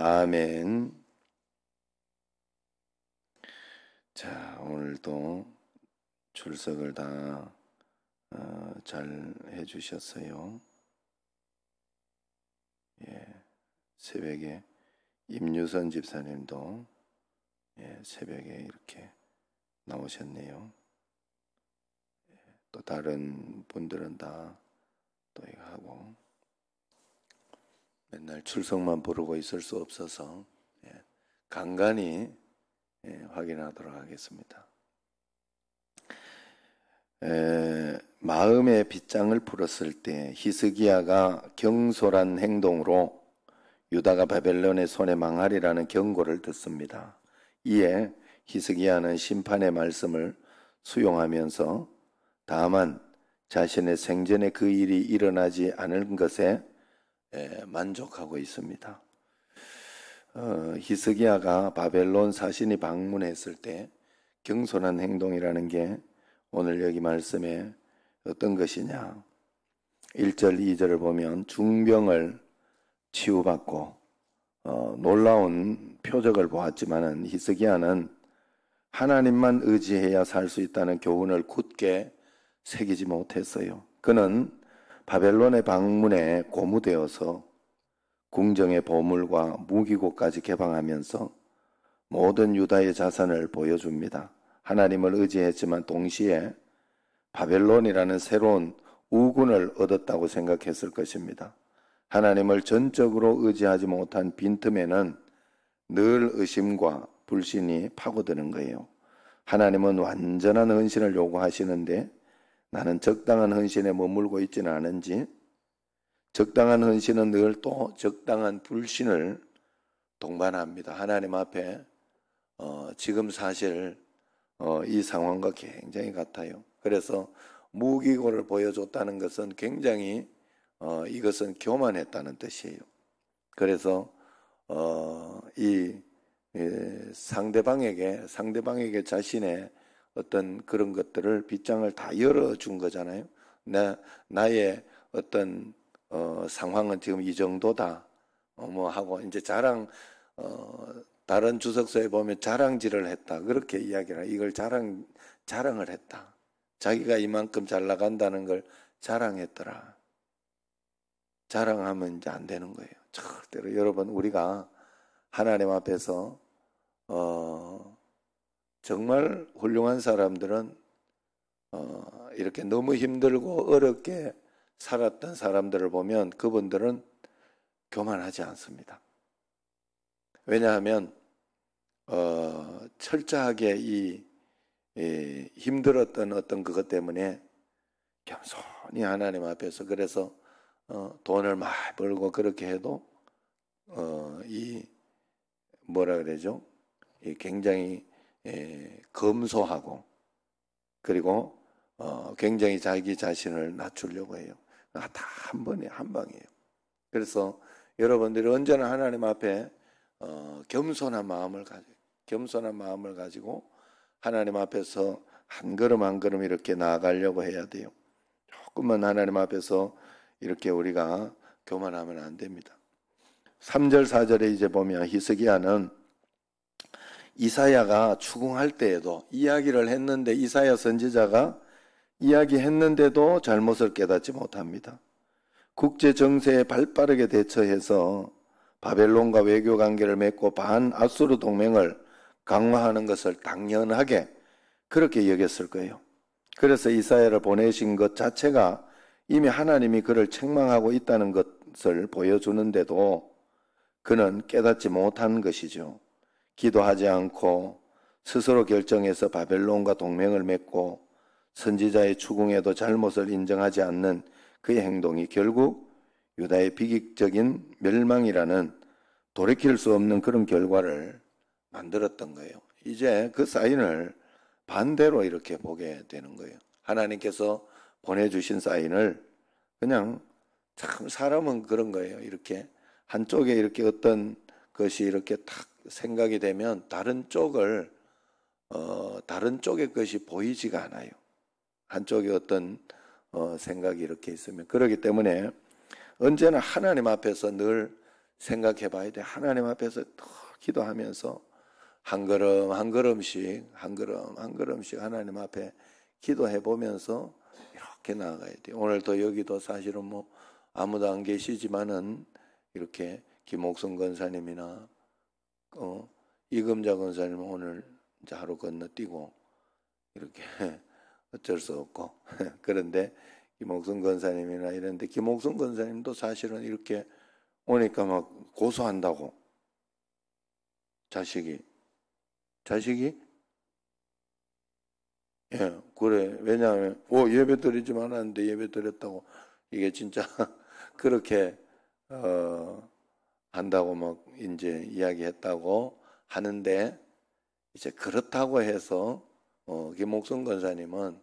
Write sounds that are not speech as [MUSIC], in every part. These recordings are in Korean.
아멘. 자, 오늘도 출석을 다 어, 잘 해주셨어요. 예, 새벽에 임유선 집사님도 예, 새벽에 이렇게 나오셨네요. 예, 또 다른 분들은 다 또 이거 하고. 맨날 출석만 부르고 있을 수 없어서 예, 간간히 예, 확인하도록 하겠습니다. 에, 마음의 빗장을 풀었을 때 히스기야가 경솔한 행동으로 유다가 바벨론의 손에 망하리라는 경고를 듣습니다. 이에 히스기야는 심판의 말씀을 수용하면서 다만 자신의 생전에 그 일이 일어나지 않은 것에 예, 만족하고 있습니다. 어, 히스기야가 바벨론 사신이 방문했을 때 경솔한 행동이라는 게 오늘 여기 말씀에 어떤 것이냐. 1절, 2절을 보면 중병을 치유받고 어, 놀라운 표적을 보았지만 히스기야는 하나님만 의지해야 살 수 있다는 교훈을 굳게 새기지 못했어요. 그는 바벨론의 방문에 고무되어서 궁정의 보물과 무기고까지 개방하면서 모든 유다의 자산을 보여줍니다. 하나님을 의지했지만 동시에 바벨론이라는 새로운 우군을 얻었다고 생각했을 것입니다. 하나님을 전적으로 의지하지 못한 빈틈에는 늘 의심과 불신이 파고드는 거예요. 하나님은 완전한 헌신을 요구하시는데 나는 적당한 헌신에 머물고 있지는 않은지 적당한 헌신은 늘 또 적당한 불신을 동반합니다. 하나님 앞에 어, 지금 사실 어, 이 상황과 굉장히 같아요. 그래서 무기고를 보여줬다는 것은 굉장히 어, 이것은 교만했다는 뜻이에요. 그래서 어, 이, 이 상대방에게 상대방에게 자신의 어떤 그런 것들을 빗장을 다 열어준 거잖아요. 나, 나의 어떤, 어, 상황은 지금 이 정도다. 어, 뭐 하고, 이제 자랑, 어, 다른 주석서에 보면 자랑질을 했다. 그렇게 이야기를, 해. 이걸 자랑, 자랑을 했다. 자기가 이만큼 잘 나간다는 걸 자랑했더라. 자랑하면 이제 안 되는 거예요. 절대로 여러분, 우리가 하나님 앞에서, 어, 정말 훌륭한 사람들은 어, 이렇게 너무 힘들고 어렵게 살았던 사람들을 보면 그분들은 교만하지 않습니다. 왜냐하면 어, 철저하게 이, 이 힘들었던 어떤 그것 때문에 겸손히 하나님 앞에서 그래서 어, 돈을 많이 벌고 그렇게 해도 어, 이 뭐라 그러죠? 이 굉장히 예, 검소하고 그리고 어, 굉장히 자기 자신을 낮추려고 해요. 아, 다한 번에 한 방이에요. 그래서 여러분들이 언제나 하나님 앞에 어, 겸손한 마음을 가지고 겸손한 마음을 가지고 하나님 앞에서 한 걸음 한 걸음 이렇게 나아가려고 해야 돼요. 조금만 하나님 앞에서 이렇게 우리가 교만하면 안 됩니다. 3절 4절에 이제 보면 히스기야는 이사야가 추궁할 때에도 이야기를 했는데 이사야 선지자가 이야기했는데도 잘못을 깨닫지 못합니다. 국제 정세에 발빠르게 대처해서 바벨론과 외교 관계를 맺고 반 아수르 동맹을 강화하는 것을 당연하게 그렇게 여겼을 거예요. 그래서 이사야를 보내신 것 자체가 이미 하나님이 그를 책망하고 있다는 것을 보여주는데도 그는 깨닫지 못한 것이죠. 기도하지 않고 스스로 결정해서 바벨론과 동맹을 맺고 선지자의 추궁에도 잘못을 인정하지 않는 그의 행동이 결국 유다의 비극적인 멸망이라는 돌이킬 수 없는 그런 결과를 만들었던 거예요. 이제 그 사인을 반대로 이렇게 보게 되는 거예요. 하나님께서 보내주신 사인을 그냥 참 사람은 그런 거예요. 이렇게 한쪽에 이렇게 어떤 것이 이렇게 탁 생각이 되면 다른 쪽을 어, 다른 쪽의 것이 보이지가 않아요. 한쪽에 어떤 어, 생각이 이렇게 있으면 그러기 때문에 언제나 하나님 앞에서 늘 생각해 봐야 돼. 하나님 앞에서 더 기도하면서 한 걸음 한 걸음씩 한 걸음 한 걸음씩 하나님 앞에 기도해 보면서 이렇게 나아가야 돼. 오늘도 여기도 사실은 뭐 아무도 안 계시지만은 이렇게 김옥순 권사님이나 어, 이금자 권사님 오늘 이제 하루 건너뛰고 이렇게 [LAUGHS] 어쩔 수 없고 [LAUGHS] 그런데 김옥순 권사님이나 이런데 김옥순 권사님도 사실은 이렇게 오니까 막 고소한다고 자식이 자식이 예 그래 왜냐하면 오 예배 드리지만 않았는데 예배 드렸다고 이게 진짜 [LAUGHS] 그렇게 어 한다고 막 이제 이야기했다고 하는데 이제 그렇다고 해서 어, 김옥순 권사님은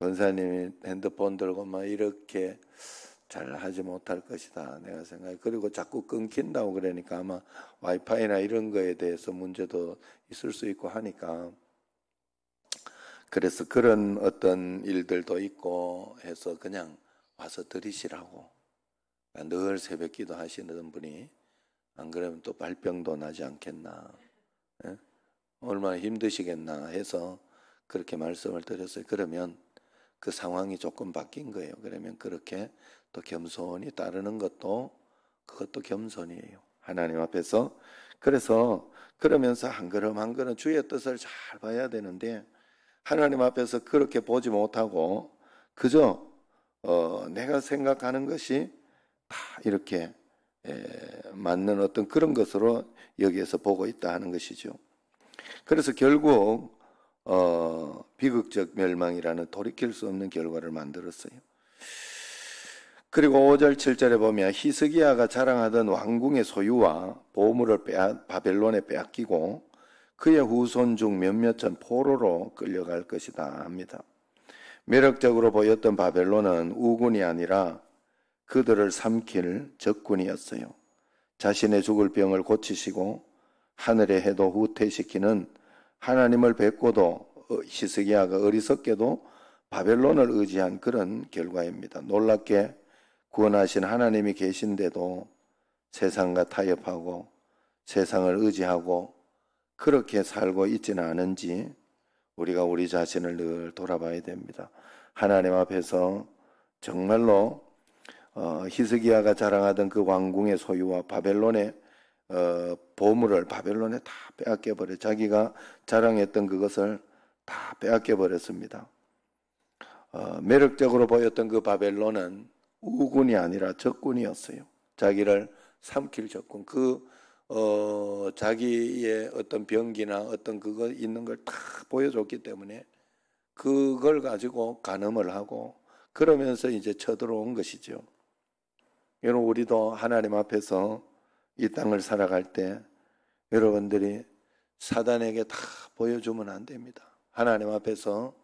권사님이 핸드폰 들고 막 이렇게 잘 하지 못할 것이다. 내가 생각해. 그리고 자꾸 끊긴다고 그러니까 아마 와이파이나 이런 거에 대해서 문제도 있을 수 있고 하니까. 그래서 그런 어떤 일들도 있고 해서 그냥 와서 들이시라고 아, 늘 새벽 기도 하시는 분이 안 그러면 또 발병도 나지 않겠나. 예? 얼마나 힘드시겠나 해서 그렇게 말씀을 드렸어요. 그러면 그 상황이 조금 바뀐 거예요. 그러면 그렇게 또 겸손히 따르는 것도 그것도 겸손이에요. 하나님 앞에서. 그래서 그러면서 한 걸음 한 걸음 주의 뜻을 잘 봐야 되는데 하나님 앞에서 그렇게 보지 못하고 그저 어, 내가 생각하는 것이 이렇게 맞는 어떤 그런 것으로 여기에서 보고 있다 하는 것이죠. 그래서 결국 어, 비극적 멸망이라는 돌이킬 수 없는 결과를 만들었어요. 그리고 5절, 7절에 보면 히스기야가 자랑하던 왕궁의 소유와 보물을 빼앗, 바벨론에 빼앗기고 그의 후손 중 몇몇은 포로로 끌려갈 것이다 합니다. 매력적으로 보였던 바벨론은 우군이 아니라 그들을 삼킬 적군이었어요. 자신의 죽을 병을 고치시고 하늘의 해도 후퇴시키는 하나님을 뵙고도 시스기야가 어리석게도 바벨론을 의지한 그런 결과입니다. 놀랍게 구원하신 하나님이 계신데도 세상과 타협하고 세상을 의지하고 그렇게 살고 있지는 않은지 우리가 우리 자신을 늘 돌아봐야 됩니다. 하나님 앞에서 정말로 어, 히스기야가 자랑하던 그 왕궁의 소유와 바벨론의 어, 보물을 바벨론에 다 빼앗겨 버려 자기가 자랑했던 그것을 다 빼앗겨 버렸습니다. 어, 매력적으로 보였던 그 바벨론은 우군이 아니라 적군이었어요. 자기를 삼킬 적군. 그 어, 자기의 어떤 병기나 어떤 그거 있는 걸 다 보여줬기 때문에 그걸 가지고 간음을 하고 그러면서 이제 쳐들어온 것이죠. 여러분 우리도 하나님 앞에서 이 땅을 살아갈 때 여러분들이 사단에게 다 보여주면 안 됩니다. 하나님 앞에서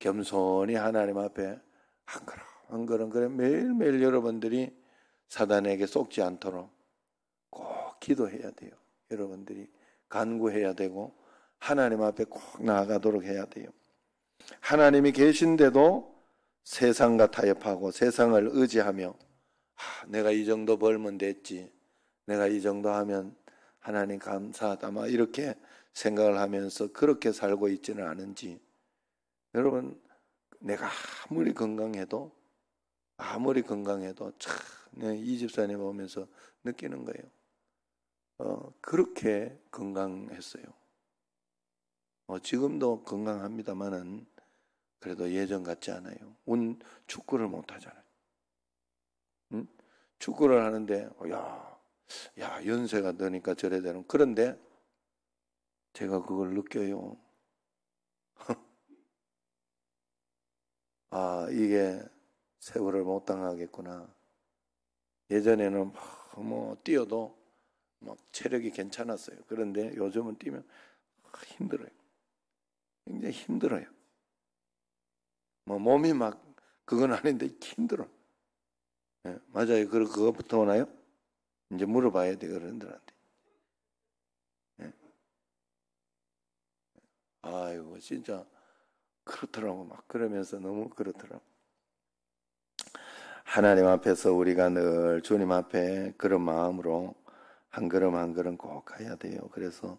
겸손히 하나님 앞에 한 걸음 한 걸음 그래 매일매일 여러분들이 사단에게 속지 않도록 꼭 기도해야 돼요. 여러분들이 간구해야 되고 하나님 앞에 꼭 나아가도록 해야 돼요. 하나님이 계신데도 세상과 타협하고 세상을 의지하며 하, 내가 이 정도 벌면 됐지. 내가 이 정도 하면 하나님 감사하다. 막 이렇게 생각을 하면서 그렇게 살고 있지는 않은지. 여러분, 내가 아무리 건강해도, 아무리 건강해도 참, 이 집사님 보면서 느끼는 거예요. 어, 그렇게 건강했어요. 어, 지금도 건강합니다만은 그래도 예전 같지 않아요. 운 축구를 못 하잖아요. 축구를 하는데, 어, 야, 야, 연세가 드니까 저래 되는. 그런데 제가 그걸 느껴요. [LAUGHS] 아, 이게 세월을 못 당하겠구나. 예전에는 막, 뭐, 뛰어도 막 체력이 괜찮았어요. 그런데 요즘은 뛰면 아, 힘들어요. 굉장히 힘들어요. 뭐, 몸이 막, 그건 아닌데 힘들어. 예, 맞아요. 그럼 그것부터 오나요? 이제 물어봐야 돼, 어른들한테. 예? 아이고, 진짜, 그렇더라고. 막 그러면서 너무 그렇더라고. 하나님 앞에서 우리가 늘 주님 앞에 그런 마음으로 한 걸음 한 걸음 꼭 가야 돼요. 그래서,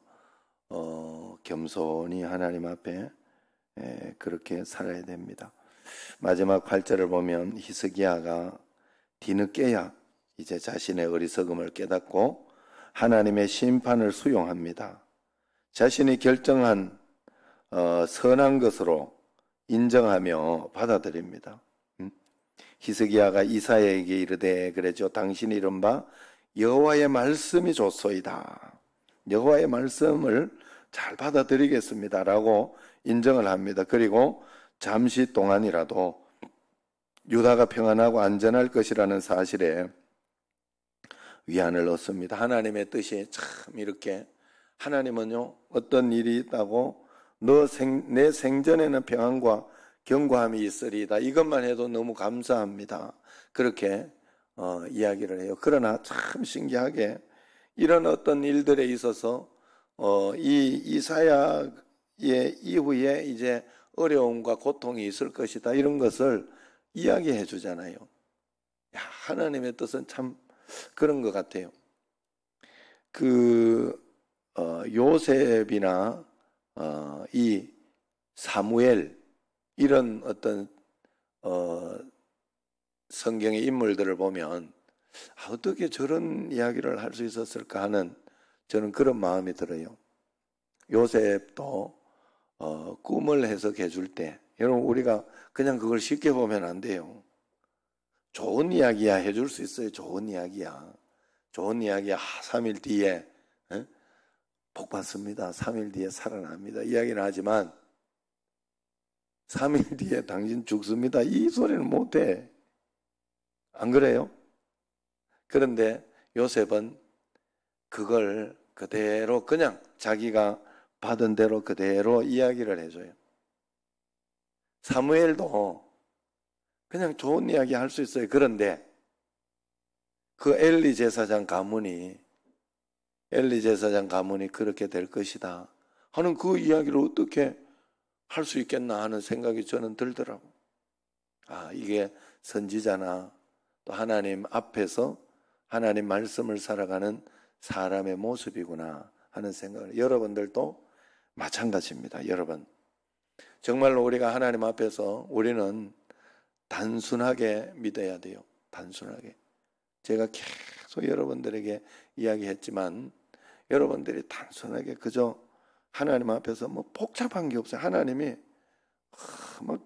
어, 겸손히 하나님 앞에 예, 그렇게 살아야 됩니다. 마지막 8절을 보면 히스기야가 뒤늦게야 이제 자신의 어리석음을 깨닫고 하나님의 심판을 수용합니다. 자신이 결정한 어, 선한 것으로 인정하며 받아들입니다. 음? 히스기야가 이사야에게 이르되 그래죠 당신 이른바 여호와의 말씀이 좋소이다. 여호와의 말씀을 잘 받아들이겠습니다라고 인정을 합니다. 그리고 잠시 동안이라도 유다가 평안하고 안전할 것이라는 사실에 위안을 얻습니다. 하나님의 뜻이 참 이렇게 하나님은요 어떤 일이 있다고 너내 생전에는 평안과 경고함이 있으리다. 이것만 해도 너무 감사합니다. 그렇게 어, 이야기를 해요. 그러나 참 신기하게 이런 어떤 일들에 있어서 어, 이 이사야의 이후에 이제 어려움과 고통이 있을 것이다. 이런 것을 이야기해 주잖아요. 하나님의 뜻은 참 그런 것 같아요. 그 어, 요셉이나 어, 이 사무엘 이런 어떤 어, 성경의 인물들을 보면 아, 어떻게 저런 이야기를 할 수 있었을까 하는 저는 그런 마음이 들어요. 요셉도 어, 꿈을 해석해 줄때 여러분, 우리가 그냥 그걸 쉽게 보면 안 돼요. 좋은 이야기야 해줄 수 있어요. 좋은 이야기야. 좋은 이야기야. 3일 뒤에 에? 어? 복 받습니다. 3일 뒤에 살아납니다. 이야기는 하지만 3일 뒤에 당신 죽습니다. 이 소리는 못해. 안 그래요? 그런데 요셉은 그걸 그대로 그냥 자기가 받은 대로 그대로 이야기를 해줘요. 사무엘도 그냥 좋은 이야기 할 수 있어요. 그런데 그 엘리 제사장 가문이 엘리 제사장 가문이 그렇게 될 것이다 하는 그 이야기를 어떻게 할 수 있겠나 하는 생각이 저는 들더라고. 아, 이게 선지자나 또 하나님 앞에서 하나님 말씀을 살아가는 사람의 모습이구나 하는 생각을 여러분들도 마찬가지입니다. 여러분 정말로 우리가 하나님 앞에서 우리는 단순하게 믿어야 돼요. 단순하게. 제가 계속 여러분들에게 이야기했지만 여러분들이 단순하게 그저 하나님 앞에서 뭐 복잡한 게 없어요. 하나님이 막 뭐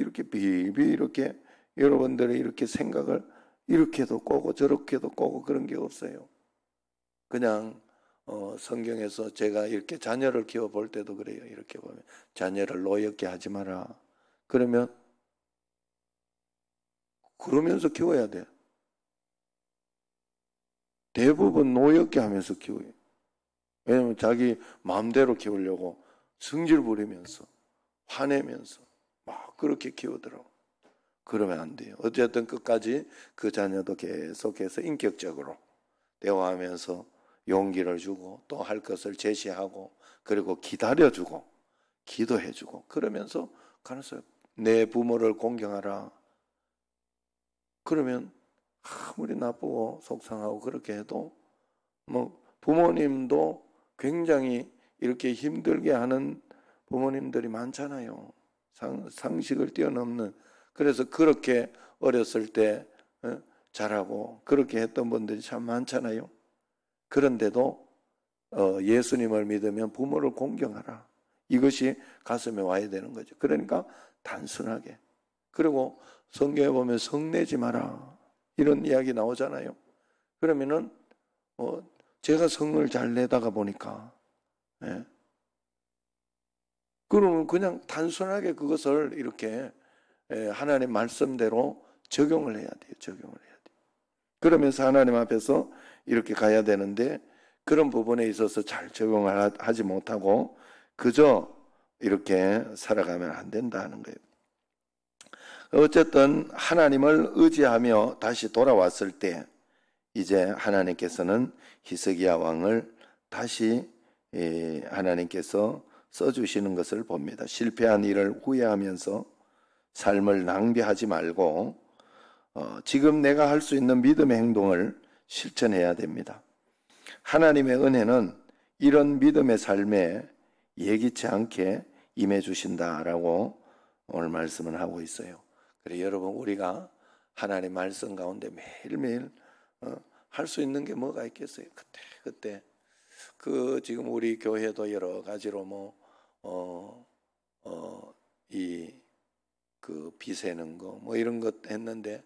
이렇게 비비 이렇게 여러분들의 이렇게 생각을 이렇게도 꼬고 저렇게도 꼬고 그런 게 없어요. 그냥 어, 성경에서 제가 이렇게 자녀를 키워볼 때도 그래요. 이렇게 보면 자녀를 노엽게 하지 마라. 그러면 그러면서 키워야 돼. 대부분 노엽게 하면서 키워요. 왜냐면 자기 마음대로 키우려고 성질 부리면서 화내면서 막 그렇게 키우더라고. 그러면 안 돼요. 어쨌든 끝까지 그 자녀도 계속해서 인격적으로 대화하면서 용기를 주고 또 할 것을 제시하고 그리고 기다려주고 기도해주고 그러면서 가능성 내 부모를 공경하라. 그러면 아무리 나쁘고 속상하고 그렇게 해도 뭐 부모님도 굉장히 이렇게 힘들게 하는 부모님들이 많잖아요. 상, 상식을 뛰어넘는. 그래서 그렇게 어렸을 때 어, 잘하고 그렇게 했던 분들이 참 많잖아요. 그런데도 어, 예수님을 믿으면 부모를 공경하라. 이것이 가슴에 와야 되는 거죠. 그러니까 단순하게. 그리고 성경에 보면 성내지 마라. 이런 이야기 나오잖아요. 그러면은 어 제가 성을 잘 내다가 보니까 예. 그러면 그냥 단순하게 그것을 이렇게 예, 하나님 말씀대로 적용을 해야 돼요. 적용을 해야 돼요. 그러면서 하나님 앞에서 이렇게 가야 되는데 그런 부분에 있어서 잘 적용을 하지 못하고 그저 이렇게 살아가면 안 된다는 거예요. 어쨌든 하나님을 의지하며 다시 돌아왔을 때 이제 하나님께서는 히스기야 왕을 다시 예, 하나님께서 써주시는 것을 봅니다. 실패한 일을 후회하면서 삶을 낭비하지 말고 어, 지금 내가 할 수 있는 믿음의 행동을 실천해야 됩니다. 하나님의 은혜는 이런 믿음의 삶에 예기치 않게 임해 주신다라고 오늘 말씀을 하고 있어요. 그래 여러분 우리가 하나님 말씀 가운데 매일매일 어, 할수 있는 게 뭐가 있겠어요? 그때 그때 그 지금 우리 교회도 여러 가지로 뭐 어 어 이 그 비세는 거 뭐 이런 것 했는데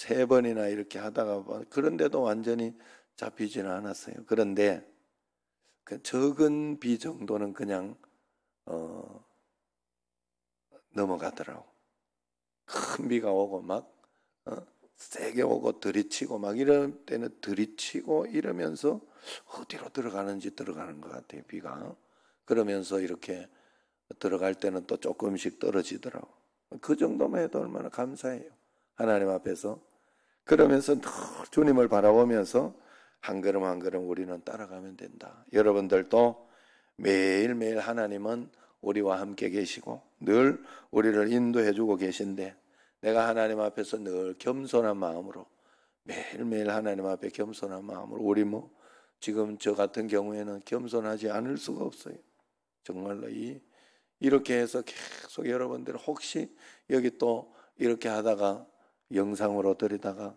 세 번이나 이렇게 하다가 뭐 그런데도 완전히 잡히지는 않았어요. 그런데 그 적은 비 정도는 그냥 어, 넘어가더라고. 큰 비가 오고 막 어, 세게 오고 들이치고 막 이럴 때는 들이치고 이러면서 어디로 들어가는지 들어가는 것 같아요. 비가 그러면서 이렇게 들어갈 때는 또 조금씩 떨어지더라고. 그 정도만 해도 얼마나 감사해요. 하나님 앞에서 그러면서 늘 주님을 바라보면서 한 걸음 한 걸음 우리는 따라가면 된다. 여러분들도 매일매일 하나님은 우리와 함께 계시고 늘 우리를 인도해 주고 계신데 내가 하나님 앞에서 늘 겸손한 마음으로 매일매일 하나님 앞에 겸손한 마음으로 우리 뭐 지금 저 같은 경우에는 겸손하지 않을 수가 없어요. 정말로 이 이렇게 해서 계속 여러분들 혹시 여기 또 이렇게 하다가 영상으로 들이다가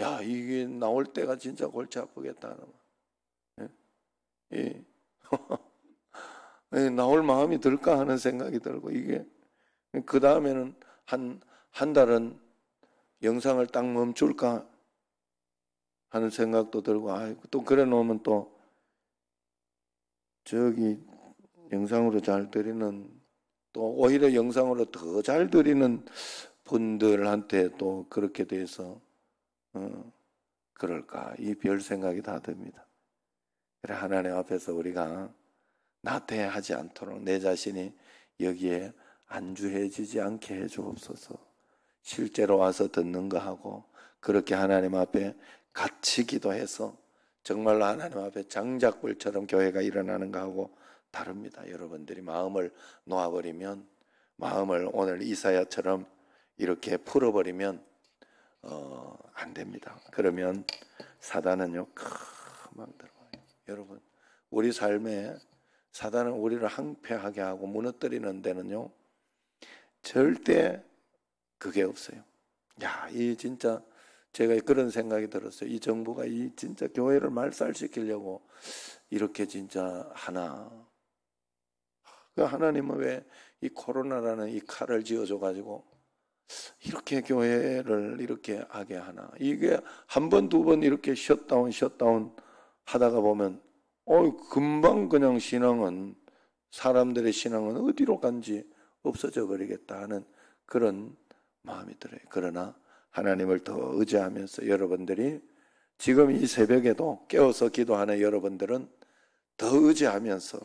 야 이게 나올 때가 진짜 골치 아프겠다. 예? 예. 예, [LAUGHS] 나올 마음이 들까 하는 생각이 들고 이게 그 다음에는 한 한 달은 영상을 딱 멈출까 하는 생각도 들고 아또 그래 놓으면 또 저기 영상으로 잘들이는또 오히려 영상으로 더잘들이는 분들한테 또 그렇게 돼서 어, 그럴까 이 별 생각이 다 듭니다. 그래 하나님 앞에서 우리가 나태하지 않도록 내 자신이 여기에 안주해지지 않게 해주옵소서. 실제로 와서 듣는 거 하고 그렇게 하나님 앞에 같이 기도해서 정말로 하나님 앞에 장작불처럼 교회가 일어나는 거 하고 다릅니다. 여러분들이 마음을 놓아버리면 마음을 오늘 이사야처럼 이렇게 풀어버리면 어, 안 됩니다. 그러면 사단은요 금방 들어와요. 여러분 우리 삶에 사단은 우리를 항폐하게 하고 무너뜨리는 데는요 절대 그게 없어요. 야, 이 진짜 제가 그런 생각이 들었어요. 이 정부가 이 진짜 교회를 말살시키려고 이렇게 진짜 하나. 그 하나님은 왜 이 코로나라는 이 칼을 쥐어줘 가지고 이렇게 교회를 이렇게 하게 하나. 이게 한 번, 두 번 이렇게 셧다운, 셧다운 하다가 보면, 어, 금방 그냥 신앙은, 사람들의 신앙은 어디로 간지 없어져 버리겠다 하는 그런 마음이 들어요. 그러나 하나님을 더 의지하면서 여러분들이 지금 이 새벽에도 깨워서 기도하는 여러분들은 더 의지하면서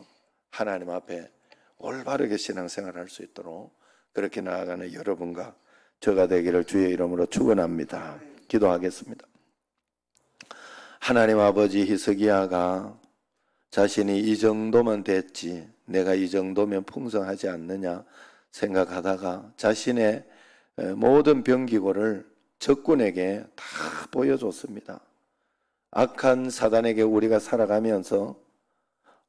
하나님 앞에 올바르게 신앙생활 할 수 있도록 그렇게 나아가는 여러분과 저가 되기를 주의 이름으로 축원합니다. 기도하겠습니다. 하나님 아버지 히스기야가 자신이 이 정도면 됐지 내가 이 정도면 풍성하지 않느냐 생각하다가 자신의 모든 병기고를 적군에게 다 보여줬습니다. 악한 사단에게 우리가 살아가면서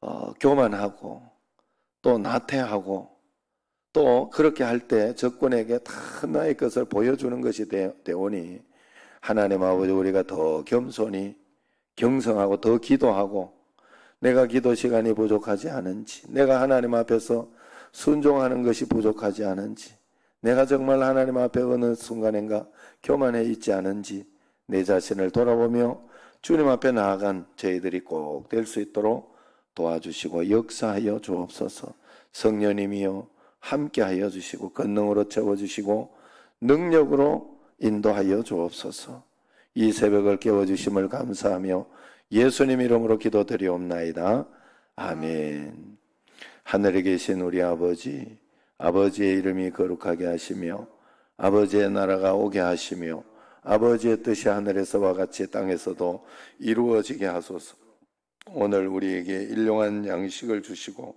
어, 교만하고 또 나태하고 또 그렇게 할 때 적군에게 다 나의 것을 보여주는 것이 되오니 하나님 아버지 우리가 더 겸손히 경성하고 더 기도하고 내가 기도 시간이 부족하지 않은지 내가 하나님 앞에서 순종하는 것이 부족하지 않은지 내가 정말 하나님 앞에 어느 순간인가 교만해 있지 않은지 내 자신을 돌아보며 주님 앞에 나아간 저희들이 꼭 될 수 있도록 도와주시고 역사하여 주옵소서 성녀님이여 함께하여 주시고 권능으로 채워주시고 능력으로 인도하여 주옵소서. 이 새벽을 깨워주심을 감사하며 예수님 이름으로 기도드리옵나이다. 아멘. 하늘에 계신 우리 아버지, 아버지의 이름이 거룩하게 하시며, 아버지의 나라가 오게 하시며, 아버지의 뜻이 하늘에서와 같이 땅에서도 이루어지게 하소서. 오늘 우리에게 일용한 양식을 주시고,